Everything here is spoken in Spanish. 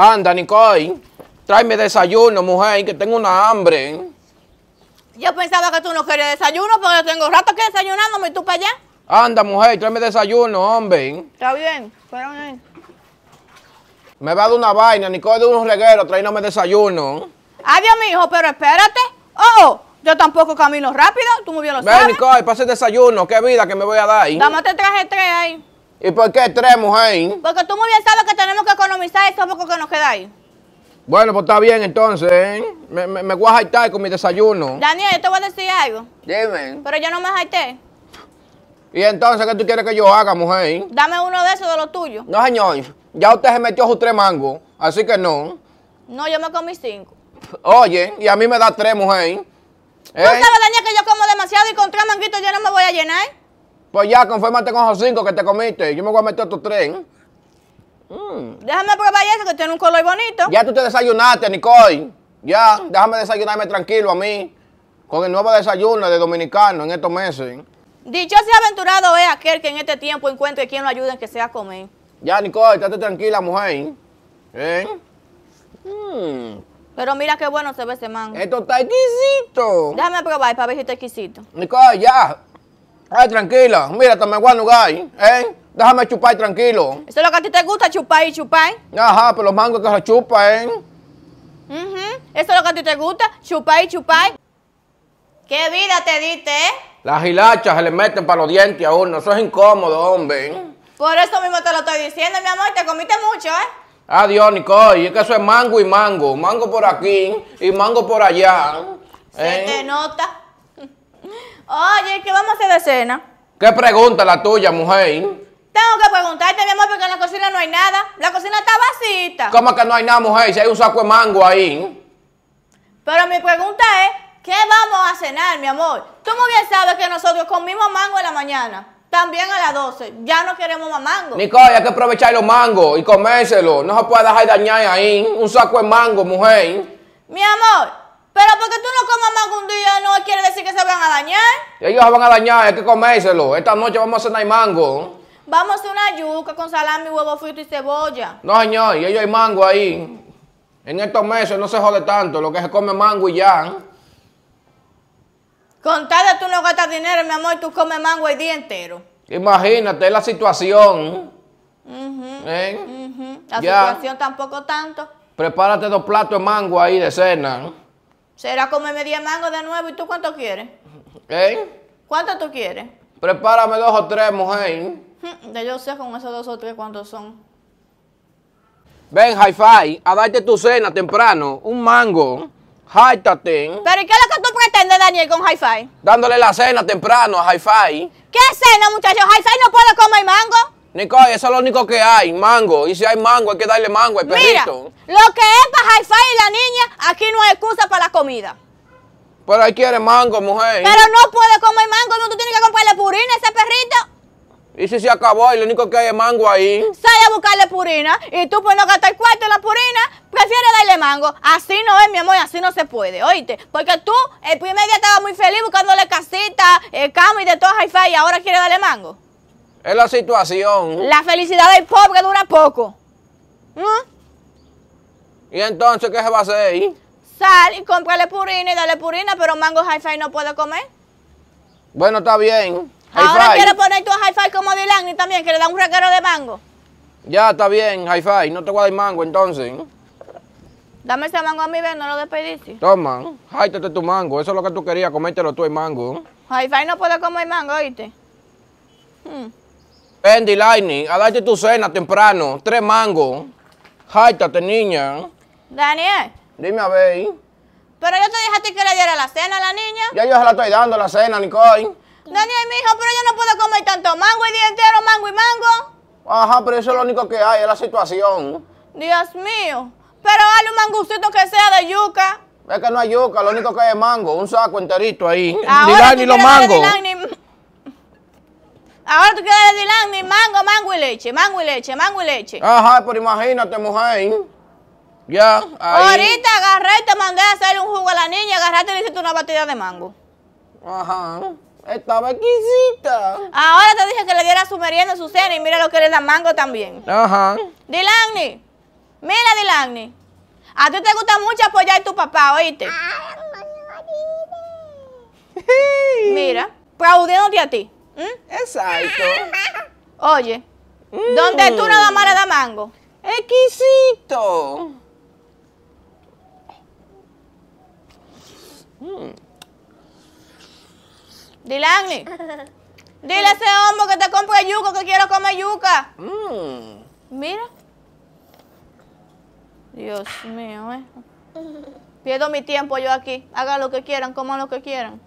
Anda, Nicole, tráeme desayuno, mujer, que tengo una hambre. Yo pensaba que tú no querías desayuno pero yo tengo rato que desayunándome y tú para allá. Anda, mujer, tráeme desayuno, hombre. Está bien, fueron Me va de una vaina, Nicole de unos regueros, tráeme desayuno. Adiós, hijo pero espérate. Oh, yo tampoco camino rápido, tú muy bien lo Ven, Ven, Nicole, pase desayuno, qué vida que me voy a dar. Dame te este traje tres ahí. ¿Y por qué tres, mujer? Porque tú muy bien sabes que tenemos que economizar esos pocos que nos ahí. Bueno, pues está bien entonces, ¿eh? Me, voy a jaitar con mi desayuno. Daniel, yo te voy a decir algo. Dime. Pero yo no me jaité. ¿Y entonces qué tú quieres que yo haga, mujer? Dame uno de esos de los tuyos. No, señor. Ya usted se metió sus tres mangos, así que no. No, yo me comí cinco. Oye, y a mí me da tres, mujer. ¿Eh? sabes, Daniel, que yo como demasiado y con tres manguitos yo no me voy a llenar? Pues ya, confórmate con los cinco que te comiste. Yo me voy a meter a tres. tren. Mm. Déjame probar eso que tiene un color bonito. Ya tú te desayunaste, Nicole. Ya, déjame desayunarme tranquilo a mí. Con el nuevo desayuno de dominicano en estos meses. Dicho sea aventurado es aquel que en este tiempo encuentre quien lo ayude en que sea a comer. Ya, Nicole, estate tranquila, mujer. ¿Eh? Mm. Pero mira qué bueno se ve ese mango. Esto está exquisito. Déjame probar para ver está exquisito. Nicole, ya. Ay, tranquila, mira, me gay. ¿eh? Déjame chupar tranquilo. ¿Eso es lo que a ti te gusta, chupar y chupar? Ajá, pero los mangos que se chupan ¿eh? ¿Eso es lo que a ti te gusta, chupar y chupar? ¿Qué vida te diste, eh? Las hilachas se le meten para los dientes a uno, eso es incómodo, hombre. Por eso mismo te lo estoy diciendo, mi amor, te comiste mucho, ¿eh? Adiós, Nicole, es que eso es mango y mango, mango por aquí y mango por allá. Se ¿eh? te nota. Oye, ¿qué vamos a hacer de cena? ¿Qué pregunta la tuya, mujer? Tengo que preguntarte, mi amor, porque en la cocina no hay nada. La cocina está vacita. ¿Cómo que no hay nada, mujer? Si hay un saco de mango ahí. Pero mi pregunta es, ¿qué vamos a cenar, mi amor? Tú muy bien sabes que nosotros comimos mango en la mañana. También a las 12. Ya no queremos más mango. Nicole, hay que aprovechar los mangos y comérselos. No se puede dejar dañar ahí. Un saco de mango, mujer. Mi amor, pero porque tú no comas mango un día no quiere decir que se van a dañar. Ellos se van a dañar, hay que comérselo. Esta noche vamos a cenar mango. Vamos a hacer una yuca con salami, huevo frito y cebolla. No, señor, y ellos hay mango ahí. En estos meses no se jode tanto, lo que se come mango y ya. Contada tú no gastas dinero, mi amor, y tú comes mango el día entero. Imagínate, la situación. Uh La situación tampoco tanto. Prepárate dos platos de mango ahí de cena. Será comerme 10 mangos de nuevo y tú cuánto quieres? ¿Eh? ¿Cuánto tú quieres? Prepárame dos o tres, mujer. que hm, yo sé con esos dos o tres cuántos son. Ven, hi-fi, a darte tu cena temprano. Un mango. Hártate. ¿Pero y qué es lo que tú pretendes, Daniel, con hi-fi? Dándole la cena temprano a hi-fi. ¿Qué cena, muchachos? Hi-fi no puede comer mango. Nico, eso es lo único que hay, mango. Y si hay mango, hay que darle mango al perrito. Mira, lo que es para hi y la niña, aquí no hay excusa para la comida. Pero ahí quiere mango, mujer. Pero no puede comer mango, no, tú tienes que comprarle purina a ese perrito. ¿Y si se acabó y lo único que hay es mango ahí? Sale a buscarle purina y tú pues no gastar cuarto en la purina, prefieres darle mango. Así no es, mi amor, así no se puede, oíste. Porque tú el primer día estaba muy feliz buscándole casita, el cama y de todo hi y ahora quiere darle mango. Es la situación. La felicidad del pobre dura poco. ¿Mm? ¿Y entonces qué se va a hacer ahí? Sal y cómprale purina y dale purina, pero mango hi-fi no puede comer. Bueno, está bien. Ahora quiere poner tu hi-fi como y también, que le da un reguero de mango. Ya, está bien, hi-fi. No te voy a dar mango entonces. Dame ese mango a mi vez, no lo despediste. Toma, jaítate tu mango. Eso es lo que tú querías, comértelo tú el mango. Hi-fi no puede comer mango, oíste. Hmm. Andy Lightning, a darte tu cena temprano. Tres mangos. Háitate, niña. Daniel. Dime a ver. Pero yo te dije a ti que le diera la cena a la niña. Ya yo se la estoy dando la cena, Nicole. Daniel, mi hijo, pero yo no puedo comer tanto mango y día entero, mango y mango. Ajá, pero eso es lo único que hay, es la situación. Dios mío. Pero hay un mangucito que sea de yuca. Es que no hay yuca, lo único que hay es mango, un saco enterito ahí. Ahora los mangos. Ahora tú quieres de Landy, mango, mango y leche, mango y leche, mango y leche. Ajá, pero imagínate, mujer. Ya, ahí. Ahorita agarré y te mandé a hacer un jugo a la niña, agarraste y le hiciste una batida de mango. Ajá. Estaba exquisita. Ahora te dije que le diera su merienda, su cena y mira lo que le da mango también. Ajá. Dilani, mira Dilani, a ti te gusta mucho apoyar a tu papá, ¿oíste? Ay, mira, aplaudiéndote pues a ti. ¿Mm? Exacto. Oye, ¿dónde tú nada más le mango. Exquisito. Mm. Dile, Dile a ese hombre que te compre yuca, que quiero comer yuca. Mm. Mira. Dios mío, eh. Pierdo mi tiempo yo aquí. Hagan lo que quieran, coman lo que quieran.